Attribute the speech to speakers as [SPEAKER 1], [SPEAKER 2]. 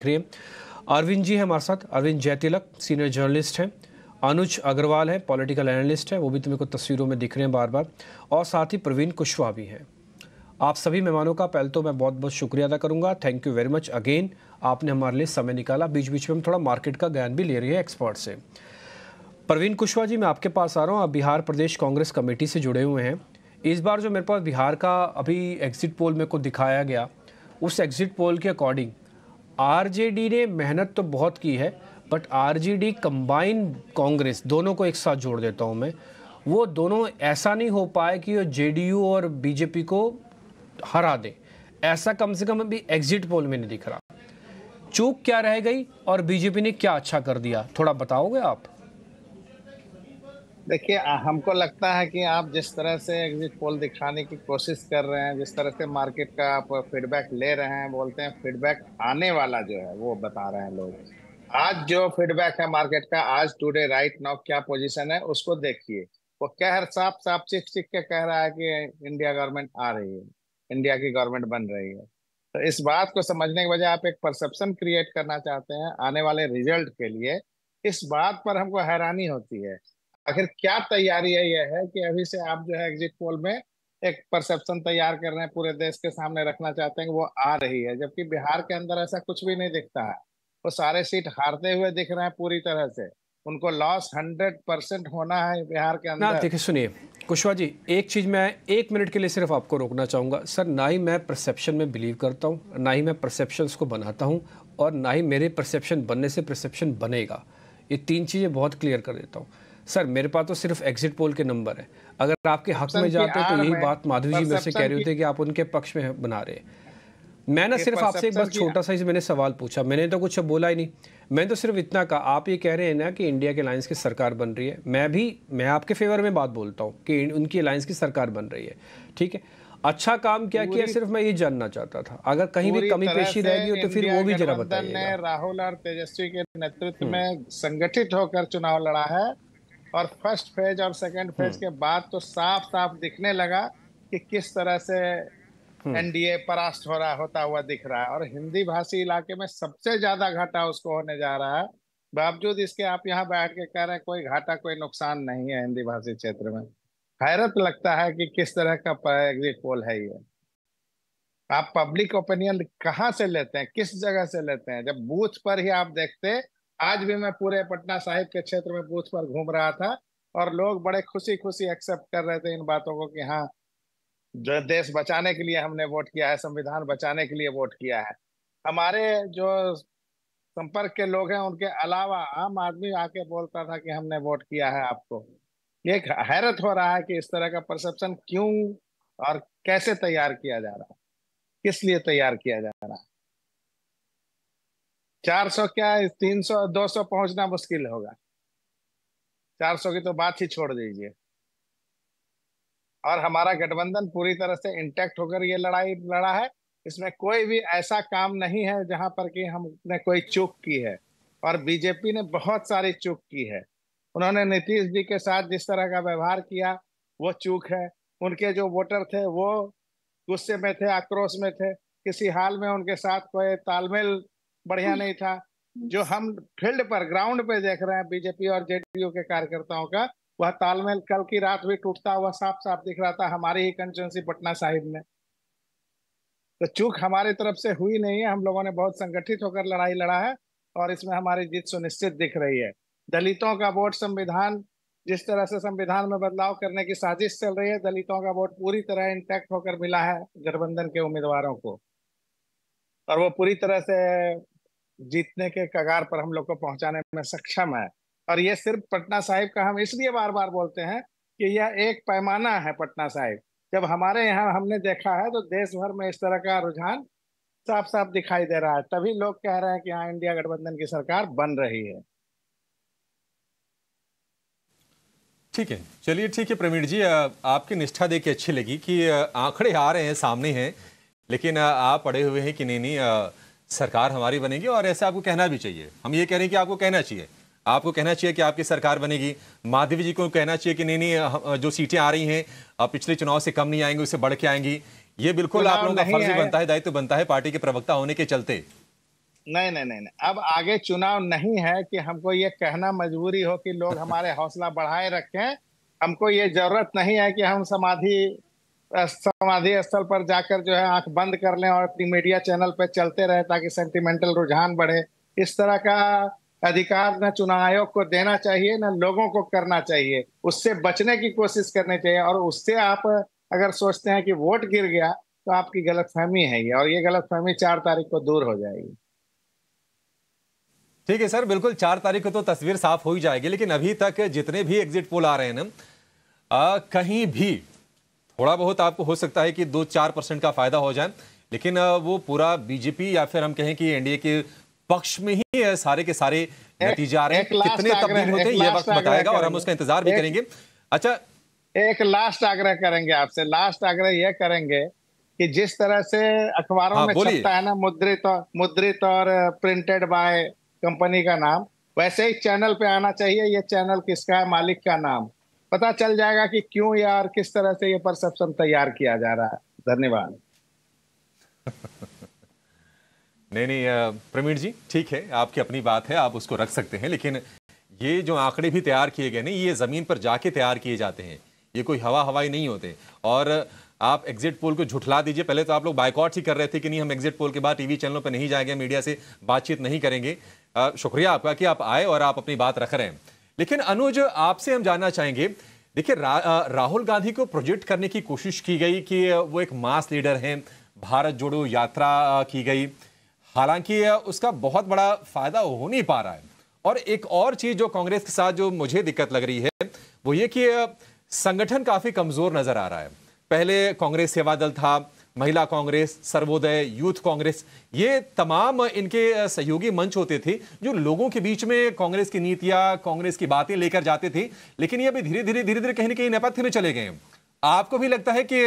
[SPEAKER 1] सक्रिय अरविंद जी हैं हमारे साथ अरविंद जयतिलक सीनियर जर्नलिस्ट हैं अनुज अग्रवाल हैं पॉलिटिकल एनालिस्ट हैं वो भी तुम्हें को तस्वीरों में दिख रहे हैं बार बार और साथ ही प्रवीण कुशवाहा भी हैं आप सभी मेहमानों का पहले तो मैं बहुत बहुत शुक्रिया अदा करूंगा thank you very much again आपने हमारे लिए समय निकाला बीच बीच में हम थोड़ा मार्केट का ज्ञान भी ले रहे हैं एक्सपर्ट से प्रवीण कुशवाहा जी मैं आपके पास आ रहा हूँ आप बिहार प्रदेश कांग्रेस कमेटी से जुड़े हुए हैं इस बार जो मेरे पास बिहार का अभी एग्जिट पोल मेरे को दिखाया गया उस एग्जिट पोल के अकॉर्डिंग आरजेडी ने मेहनत तो बहुत की है बट आरजेडी कंबाइन कांग्रेस दोनों को एक साथ जोड़ देता हूँ मैं वो दोनों ऐसा नहीं हो पाए कि वो जेडीयू और बीजेपी को हरा दे ऐसा कम से कम अभी एग्जिट पोल में नहीं दिख रहा चूक क्या रह गई और बीजेपी ने क्या अच्छा कर दिया थोड़ा बताओगे आप
[SPEAKER 2] देखिए हमको लगता है कि आप जिस तरह से एग्जिट पोल दिखाने की कोशिश कर रहे हैं जिस तरह से मार्केट का आप फीडबैक ले रहे हैं बोलते हैं फीडबैक आने वाला जो है वो बता रहे हैं लोग आज जो फीडबैक है मार्केट का आज टुडे राइट नाउ क्या पोजीशन है उसको देखिए वो कह साफ साफ चिक चिक के कह रहा है कि इंडिया गवर्नमेंट आ रही है इंडिया की गवर्नमेंट बन रही है तो इस बात को समझने के बजाय आप एक परसेप्शन क्रिएट करना चाहते हैं आने वाले रिजल्ट के लिए इस बात पर हमको हैरानी होती है आखिर क्या तैयारी है यह है कि अभी से आप जो है एग्जिट पोल में एक परसेप्शन तैयार कर रहे हैं पूरे देश के सामने रखना चाहते हैं वो आ रही है जबकि बिहार के अंदर ऐसा कुछ भी नहीं दिखता है वो सारे सीट हारते हुए दिख रहे हैं पूरी तरह से उनको लॉस हंड्रेड परसेंट होना है बिहार के अंदर देखिए
[SPEAKER 1] सुनिए कुशवा जी एक चीज़ मैं एक मिनट के लिए सिर्फ आपको रोकना चाहूंगा सर ना ही मैं परसेप्शन में बिलीव करता हूँ ना ही मैं परसेप्शन को बनाता हूँ और ना ही मेरे परसेप्शन बनने से परसेप्शन बनेगा ये तीन चीज़ें बहुत क्लियर कर देता हूँ सर मेरे पास तो सिर्फ एग्जिट पोल के नंबर है अगर आपके हक में जाते तो यही बात माधवी जी मेरे से कह रहे होते कि आप उनके पक्ष में बना रहे हैं मैं ना सिर्फ आपसे एक बस छोटा सा मैंने सवाल पूछा मैंने तो कुछ बोला ही नहीं मैंने तो सिर्फ इतना कहा आप ये कह रहे हैं ना कि इंडिया के अलायंस की सरकार बन रही है मैं भी मैं आपके फेवर में बात बोलता हूँ कि उनकी अलायंस की सरकार बन रही है ठीक है अच्छा काम क्या किया सिर्फ मैं ये जानना चाहता था अगर कहीं भी कमी पेशी रहेगी तो फिर वो भी जरा बताइए
[SPEAKER 2] राहुल और तेजस्वी के नेतृत्व हम्म। में संगठित होकर चुनाव लड़ा है और फर्स्ट फेज और सेकंड फेज हम्म। के बाद तो साफ साफ दिखने लगा कि किस तरह से एनडीए हम्म। परास्त हो रहा होता हुआ दिख रहा है और हिंदी भाषी इलाके में सबसे ज्यादा घाटा उसको होने जा रहा है बावजूद इसके आप यहाँ बैठ के कह रहे हैं कोई घाटा कोई नुकसान नहीं है हिंदी भाषी क्षेत्र में हैरत लगता है कि किस तरह का एग्जिट पोल है ये आप पब्लिक ओपिनियन कहाँ से लेते हैं किस जगह से लेते हैं जब बूथ पर ही आप देखते आज भी मैं पूरे पटना साहिब के क्षेत्र में बूथ पर घूम रहा था और लोग बड़े खुशी खुशी एक्सेप्ट कर रहे थे इन बातों को कि हाँ जो देश बचाने के लिए हमने वोट किया है संविधान बचाने के लिए वोट किया है हमारे जो संपर्क के लोग हैं उनके अलावा आम आदमी आके बोलता था कि हमने वोट किया है आपको ये हैरत हो रहा है कि इस तरह का परसेप्शन क्यों और कैसे तैयार किया जा रहा है किस लिए तैयार किया जा रहा है चार सौ क्या है तीन सौ दो सौ पहुंचना मुश्किल होगा चार सौ की तो बात ही छोड़ दीजिए और हमारा गठबंधन पूरी तरह से इंटैक्ट होकर ये लड़ाई लड़ा है इसमें कोई भी ऐसा काम नहीं है जहां पर कि हमने कोई चूक की है और बीजेपी ने बहुत सारी चूक की है उन्होंने नीतीश जी के साथ जिस तरह का व्यवहार किया वो चूक है उनके जो वोटर थे वो गुस्से में थे आक्रोश में थे किसी हाल में उनके साथ कोई तालमेल बढ़िया नहीं था जो हम फील्ड पर ग्राउंड पे देख रहे हैं बीजेपी और जेडीयू के कार्यकर्ताओं का वह तालमेल कल की रात भी टूटता हुआ साफ साफ दिख रहा था हमारी ही कंस्टिट्यूंसी पटना साहिब में तो चूक हमारे तरफ से हुई नहीं है हम लोगों ने बहुत संगठित होकर लड़ाई लड़ा है और इसमें हमारी जीत सुनिश्चित दिख रही है दलितों का वोट संविधान जिस तरह से संविधान में बदलाव करने की साजिश चल रही है दलितों का वोट पूरी तरह इंटैक्ट होकर मिला है गठबंधन के उम्मीदवारों को और वो पूरी तरह से जीतने के कगार पर हम लोग को पहुंचाने में सक्षम है और ये सिर्फ पटना साहिब का हम इसलिए बार बार बोलते हैं कि यह एक पैमाना है पटना साहिब जब हमारे यहाँ हमने देखा है तो देश भर में इस तरह का रुझान साफ साफ दिखाई दे रहा है तभी लोग कह रहे हैं कि हाँ इंडिया गठबंधन की सरकार बन रही है
[SPEAKER 3] ठीक है चलिए ठीक है प्रवीण जी आपकी निष्ठा देख के अच्छी लगी कि आंकड़े आ रहे हैं सामने हैं लेकिन आप पड़े हुए हैं कि नहीं नहीं सरकार हमारी बनेगी और ऐसे आपको कहना भी चाहिए हम ये कह रहे हैं कि आपको कहना चाहिए आपको कहना चाहिए कि आपकी सरकार बनेगी माधवी जी को कहना चाहिए कि नहीं नहीं जो सीटें आ रही हैं पिछले चुनाव से कम नहीं आएंगी उससे बढ़ के आएंगी ये बिल्कुल आप लोगों का फर्ज बनता है दायित्व बनता है पार्टी के प्रवक्ता होने के चलते
[SPEAKER 2] नहीं नहीं नहीं अब आगे चुनाव नहीं है कि हमको ये कहना मजबूरी हो कि लोग हमारे हौसला बढ़ाए रखें हमको ये जरूरत नहीं है कि हम समाधि समाधि स्थल पर जाकर जो है आंख बंद कर लें और अपनी मीडिया चैनल पर चलते रहे ताकि सेंटिमेंटल रुझान बढ़े इस तरह का अधिकार न चुनाव आयोग को देना चाहिए न लोगों को करना चाहिए उससे बचने की कोशिश करनी चाहिए और उससे आप अगर सोचते हैं कि वोट गिर गया तो आपकी गलतफहमी है ये और ये गलतफहमी चार तारीख को दूर हो जाएगी
[SPEAKER 3] ठीक है सर बिल्कुल चार तारीख को तो तस्वीर साफ हो ही जाएगी लेकिन अभी तक जितने भी एग्जिट पोल आ रहे हैं ना कहीं भी थोड़ा बहुत आपको हो सकता है कि दो चार परसेंट का फायदा हो जाए लेकिन वो पूरा बीजेपी या फिर हम कहें कि एनडीए के पक्ष में ही सारे के सारे नतीजे आ रहे हैं कितने तब्दील होते हैं ये वक्त बताएगा और हम उसका इंतजार भी करेंगे
[SPEAKER 2] अच्छा एक लास्ट आग्रह करेंगे आपसे लास्ट आग्रह यह करेंगे कि जिस तरह से अखबारों हाँ, में छपता है ना मुद्रित मुद्रित और प्रिंटेड बाय कंपनी का नाम वैसे ही चैनल पे आना चाहिए ये चैनल किसका है मालिक का नाम पता चल जाएगा कि क्यों यार किस तरह से ये परसेप्शन तैयार किया जा रहा है धन्यवाद
[SPEAKER 3] नहीं नहीं प्रवीण जी ठीक है आपकी अपनी बात है आप उसको रख सकते हैं लेकिन ये जो आंकड़े भी तैयार किए गए नहीं ये ज़मीन पर जाके तैयार किए जाते हैं ये कोई हवा हवाई नहीं होते और आप एग्जिट पोल को झुठला दीजिए पहले तो आप लोग बाइकआउट ही कर रहे थे कि नहीं हम एग्जिट पोल के बाद टीवी चैनलों पर नहीं जाएंगे मीडिया से बातचीत नहीं करेंगे शुक्रिया आपका कि आप आए और आप अपनी बात रख रहे हैं लेकिन अनुज आपसे हम जानना चाहेंगे देखिए रा, राहुल गांधी को प्रोजेक्ट करने की कोशिश की गई कि वो एक मास लीडर हैं भारत जोड़ो यात्रा की गई हालांकि उसका बहुत बड़ा फायदा हो नहीं पा रहा है और एक और चीज जो कांग्रेस के साथ जो मुझे दिक्कत लग रही है वो ये कि संगठन काफी कमजोर नजर आ रहा है पहले कांग्रेस सेवा दल था महिला कांग्रेस सर्वोदय यूथ कांग्रेस ये तमाम इनके सहयोगी मंच होते थे जो लोगों के बीच में कांग्रेस की नीतियां कांग्रेस की बातें लेकर जाते थे लेकिन ये अभी धीरे धीरे धीरे धीरे कहीं ना कहीं नेपथ्य में चले गए आपको भी लगता है कि